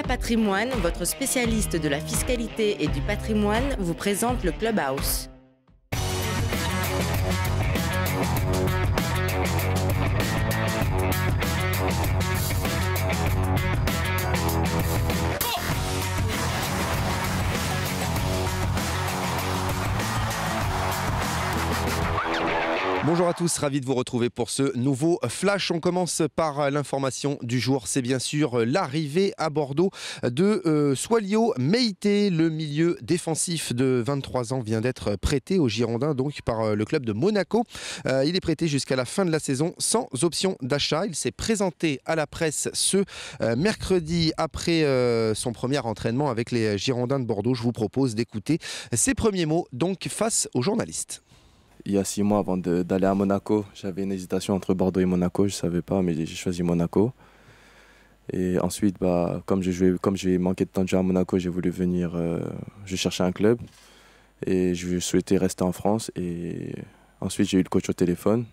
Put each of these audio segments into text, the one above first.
Patrimoine, votre spécialiste de la fiscalité et du patrimoine, vous présente le Clubhouse. Bonjour à tous, ravi de vous retrouver pour ce nouveau flash. On commence par l'information du jour. C'est bien sûr l'arrivée à Bordeaux de euh, Soilio Le milieu défensif de 23 ans vient d'être prêté aux Girondins donc par euh, le club de Monaco. Euh, il est prêté jusqu'à la fin de la saison sans option d'achat. Il s'est présenté à la presse ce euh, mercredi après son premier entraînement avec les Girondins de Bordeaux. Je vous propose d'écouter ses premiers mots donc face aux journalistes il y a six mois avant d'aller à Monaco. J'avais une hésitation entre Bordeaux et Monaco, je ne savais pas, mais j'ai choisi Monaco. Et ensuite, bah, comme j'ai comme j'ai manqué de temps de jouer à Monaco, j'ai voulu venir, euh, je cherchais un club et je souhaitais rester en France. Et ensuite, j'ai eu le coach au téléphone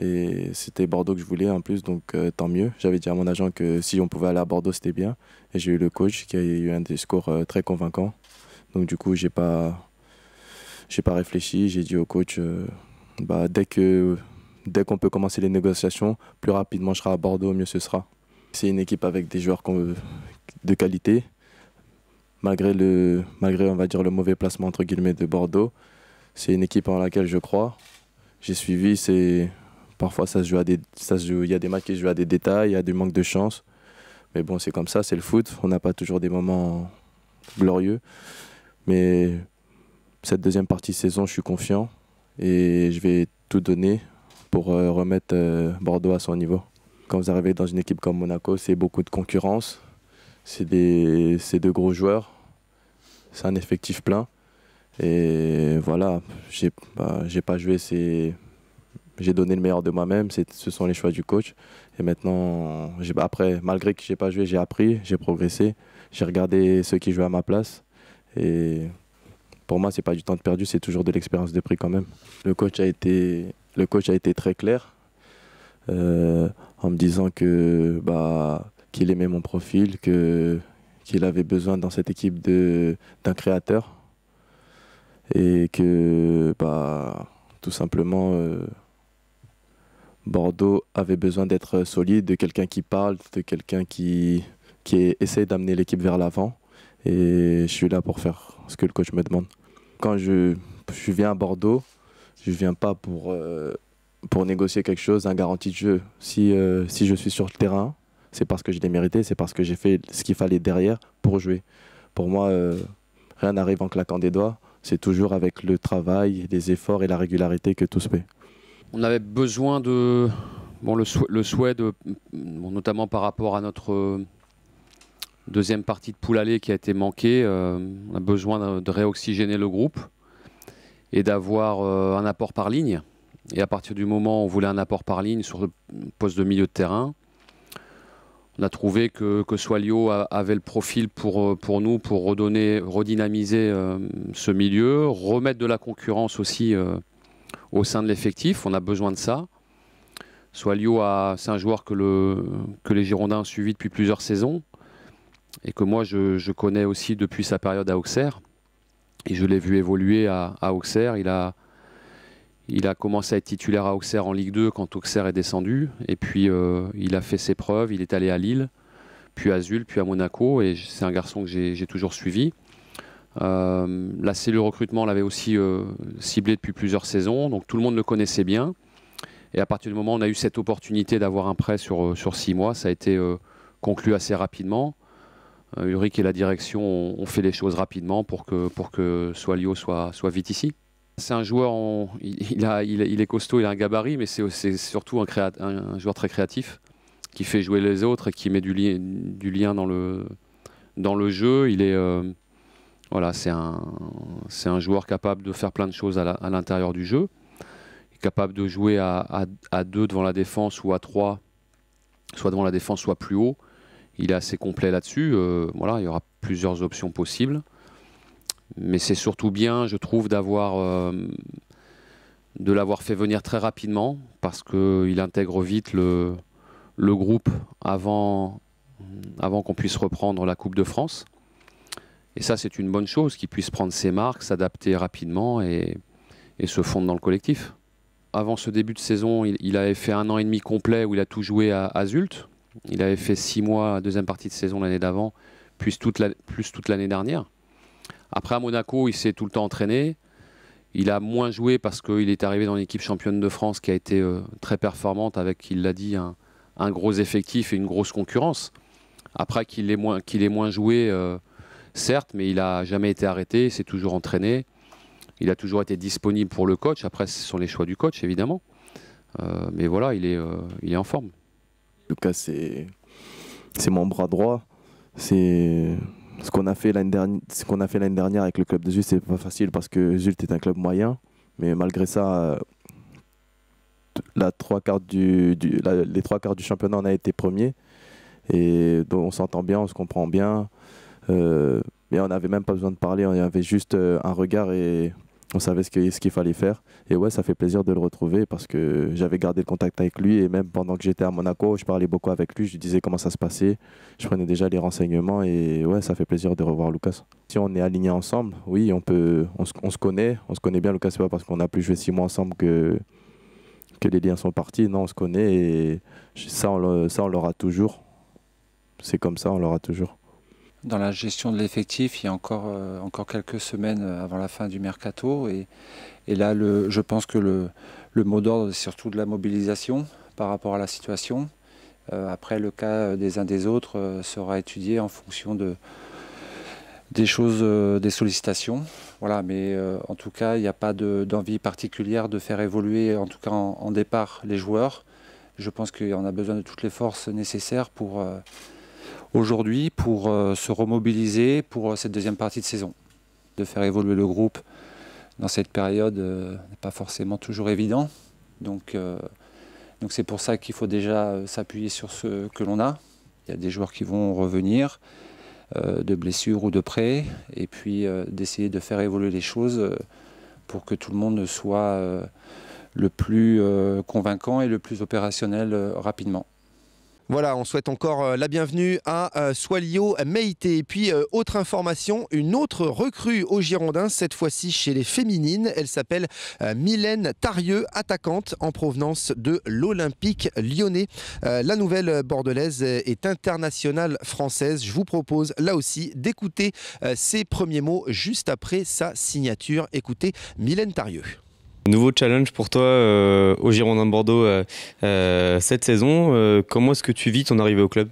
et c'était Bordeaux que je voulais en plus, donc euh, tant mieux. J'avais dit à mon agent que si on pouvait aller à Bordeaux, c'était bien. Et j'ai eu le coach qui a eu un discours euh, très convaincant. Donc du coup, j'ai pas j'ai pas réfléchi, j'ai dit au coach, euh, bah, dès que dès qu'on peut commencer les négociations, plus rapidement je serai à Bordeaux, mieux ce sera. C'est une équipe avec des joueurs de qualité, malgré le malgré on va dire le mauvais placement entre guillemets de Bordeaux. C'est une équipe en laquelle je crois. J'ai suivi, c'est parfois ça joue à des il y a des matchs qui se jouent à des détails, il y a du manque de chance. Mais bon, c'est comme ça, c'est le foot. On n'a pas toujours des moments glorieux, mais cette deuxième partie de saison, je suis confiant et je vais tout donner pour euh, remettre euh, Bordeaux à son niveau. Quand vous arrivez dans une équipe comme Monaco, c'est beaucoup de concurrence, c'est de gros joueurs, c'est un effectif plein. Et voilà, j'ai pas joué, j'ai donné le meilleur de moi-même, ce sont les choix du coach. Et maintenant, après, malgré que j'ai pas joué, j'ai appris, j'ai progressé, j'ai regardé ceux qui jouaient à ma place. Et pour moi, ce n'est pas du temps de perdu, c'est toujours de l'expérience de prix quand même. Le coach a été, le coach a été très clair euh, en me disant que bah, qu'il aimait mon profil, que qu'il avait besoin dans cette équipe d'un créateur et que bah, tout simplement euh, Bordeaux avait besoin d'être solide, de quelqu'un qui parle, de quelqu'un qui, qui d'amener l'équipe vers l'avant. Et je suis là pour faire ce que le coach me demande quand je, viens à Bordeaux, je ne viens pas pour, euh, pour négocier quelque chose, un garantie de jeu. Si, euh, si je suis sur le terrain, c'est parce que je l'ai mérité, c'est parce que j'ai fait ce qu'il fallait derrière pour jouer. Pour moi, euh, rien n'arrive en claquant des doigts. C'est toujours avec le travail, les efforts et la régularité que tout se fait. On avait besoin de bon, le, le souhait, de, notamment par rapport à notre Deuxième partie de poule aller qui a été manquée. Euh, on a besoin de réoxygéner le groupe et d'avoir euh, un apport par ligne. Et à partir du moment où on voulait un apport par ligne sur le poste de milieu de terrain, on a trouvé que, que Soilio avait le profil pour, euh, pour nous, pour redonner, redynamiser ce milieu, remettre de la concurrence aussi au sein de l'effectif. On a besoin de ça. Soilio, c'est un joueur que les Girondins ont suivi depuis plusieurs saisons et que moi je, connais aussi depuis sa période à Auxerre. Et je l'ai vu évoluer à, Auxerre. Il a, commencé à être titulaire à Auxerre en Ligue 2 quand Auxerre est descendu. Et puis euh, il a fait ses preuves, il est allé à Lille, puis à Azul, puis à Monaco. Et c'est un garçon que j'ai toujours suivi. Euh, la cellule recrutement l'avait aussi euh, ciblé depuis plusieurs saisons, donc tout le monde le connaissait bien. Et à partir du moment où on a eu cette opportunité d'avoir un prêt sur six mois, ça a été conclu assez rapidement. Euh, Ulrich et la direction ont, fait les choses rapidement pour que, pour que Soilio soit, soit vite ici. C'est un joueur, il, a, il, est costaud, il a un gabarit, mais c'est surtout un, un, joueur très créatif qui fait jouer les autres et qui met du, du lien dans le, dans le jeu. Il est, euh, voilà, c'est un, un joueur capable de faire plein de choses à l'intérieur du jeu, capable de jouer à, à, à, deux devant la défense ou à trois, soit devant la défense, soit plus haut il est assez complet là-dessus. Euh, voilà, il y aura plusieurs options possibles. Mais c'est surtout bien, je trouve, d'avoir euh, de l'avoir fait venir très rapidement parce qu'il intègre vite le, groupe avant, qu'on puisse reprendre la Coupe de France. Et ça, c'est une bonne chose, qu'il puisse prendre ses marques, s'adapter rapidement et, se fondre dans le collectif avant ce début de saison, il, avait fait un an et demi complet où il a tout joué à Azulte il avait fait six mois, deuxième partie de saison l'année d'avant, plus toute l'année dernière. Après, à Monaco, il s'est tout le temps entraîné. Il a moins joué parce qu'il est arrivé dans l'équipe championne de France qui a été euh, très performante avec, il l'a dit, un, gros effectif et une grosse concurrence. Après qu'il ait moins, joué, euh, certes, mais il n'a jamais été arrêté, il s'est toujours entraîné. Il a toujours été disponible pour le coach. Après, ce sont les choix du coach, évidemment. Euh, mais voilà, il est en forme cas, c'est mon bras droit. C'est ce qu'on a fait l'année dernière, avec le club de Zulte, c'est pas facile parce que Zulte est un club moyen, mais malgré ça, euh, les trois quarts du championnat, on a été premier et on s'entend bien, on se comprend bien, euh, mais on n'avait même pas besoin de parler, on avait juste euh, un regard et on savait ce qu'il fallait faire. Et ouais, ça fait plaisir de le retrouver parce que j'avais gardé le contact avec lui. Et même pendant que j'étais à Monaco, je parlais beaucoup avec lui. Je lui disais comment ça se passait. Je prenais déjà les renseignements. Et ouais, ça fait plaisir de revoir Lucas. Si on est aligné ensemble, oui, on, peut, on, se, connaît. On se connaît bien, Lucas. C'est pas parce qu'on a plus joué six mois ensemble que, que les liens sont partis. Non, on se connaît. Et ça, ça, on l'aura toujours. C'est comme ça, on l'aura toujours dans la gestion de l'effectif, il y a encore, euh, encore quelques semaines euh, avant la fin du mercato. Et, là, je pense que le, mot d'ordre, c'est surtout de la mobilisation par rapport à la situation. Euh, après, le cas des uns des autres sera étudié en fonction de, des choses, des sollicitations. Voilà, mais en tout cas, il n'y a pas d'envie particulière de faire évoluer, en tout cas en départ, les joueurs. Je pense qu'on a besoin de toutes les forces nécessaires pour aujourd'hui pour euh, se remobiliser pour euh, cette deuxième partie de saison. De faire évoluer le groupe dans cette période euh, n'est pas forcément toujours évident. Donc c'est pour ça qu'il faut déjà s'appuyer sur ce que l'on a. Il y a des joueurs qui vont revenir de blessure ou de prêt, et puis d'essayer de faire évoluer les choses pour que tout le monde soit le plus convaincant et le plus opérationnel rapidement. Voilà, on souhaite encore euh, la bienvenue à euh, Soilio Meité. Et puis, euh, autre information, une autre recrue aux Girondins, cette fois-ci chez les féminines. Elle s'appelle Mylène Tarieux, attaquante en provenance de l'Olympique lyonnais. La nouvelle bordelaise est internationale française. Je vous propose là aussi d'écouter ses premiers mots juste après sa signature. Écoutez Mylène Tarieux. Nouveau challenge pour toi euh, au Girondin de Bordeaux euh, euh, cette saison. comment est-ce que tu vis ton arrivée au club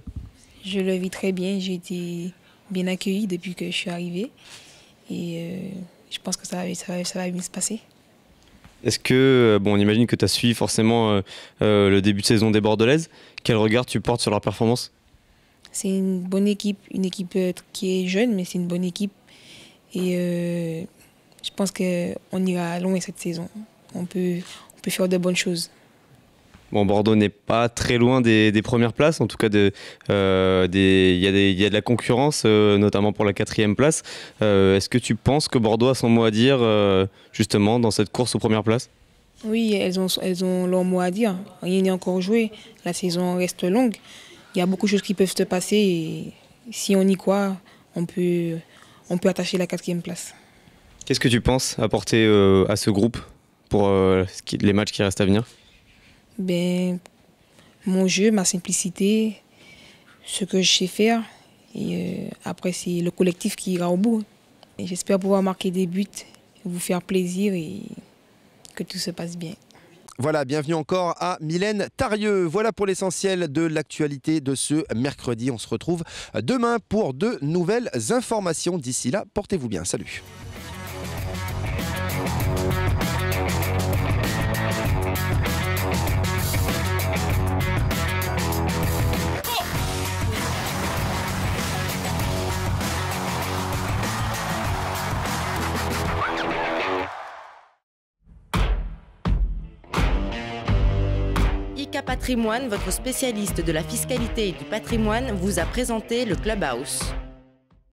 Je le vis très bien. J'ai été bien accueillie depuis que je suis arrivée. Et je pense que ça, va, bien se passer. Est-ce que, bon, on imagine que tu as suivi forcément le début de saison des Bordelaises. Quel regard tu portes sur leur performance C'est une bonne équipe, une équipe qui est jeune, mais c'est une bonne équipe. Et je pense qu'on ira loin cette saison. On peut, on peut faire de bonnes choses. Bon, Bordeaux n'est pas très loin des, premières places, en tout cas, euh, il y, a de la concurrence, euh, notamment pour la quatrième place. Euh, est-ce que tu penses que Bordeaux a son mot à dire, justement, dans cette course aux premières places Oui, elles ont, elles ont leur mot à dire. Rien n'est encore joué. La saison reste longue. Il y a beaucoup de choses qui peuvent se passer. Et si on y croit, on peut, on peut attacher la quatrième place. Qu'est-ce que tu penses apporter euh, à ce groupe pour euh, les matchs qui restent à venir ben, Mon jeu, ma simplicité, ce que je sais faire. Et euh, après, c'est le collectif qui ira au bout. J'espère pouvoir marquer des buts, vous faire plaisir et que tout se passe bien. Voilà, bienvenue encore à Mylène Tarieux. Voilà pour l'essentiel de l'actualité de ce mercredi. On se retrouve demain pour de nouvelles informations. D'ici là, portez-vous bien. Salut. Patrimoine, votre spécialiste de la fiscalité et du patrimoine, vous a présenté le Clubhouse.